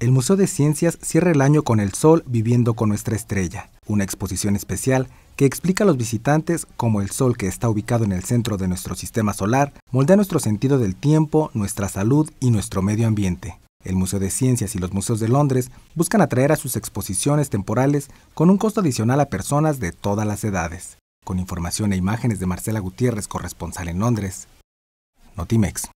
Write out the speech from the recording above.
el Museo de Ciencias cierra el año con el Sol viviendo con nuestra estrella, una exposición especial que explica a los visitantes cómo el Sol que está ubicado en el centro de nuestro sistema solar moldea nuestro sentido del tiempo, nuestra salud y nuestro medio ambiente. El Museo de Ciencias y los Museos de Londres buscan atraer a sus exposiciones temporales con un costo adicional a personas de todas las edades. Con información e imágenes de Marcela Gutiérrez, corresponsal en Londres. Notimex.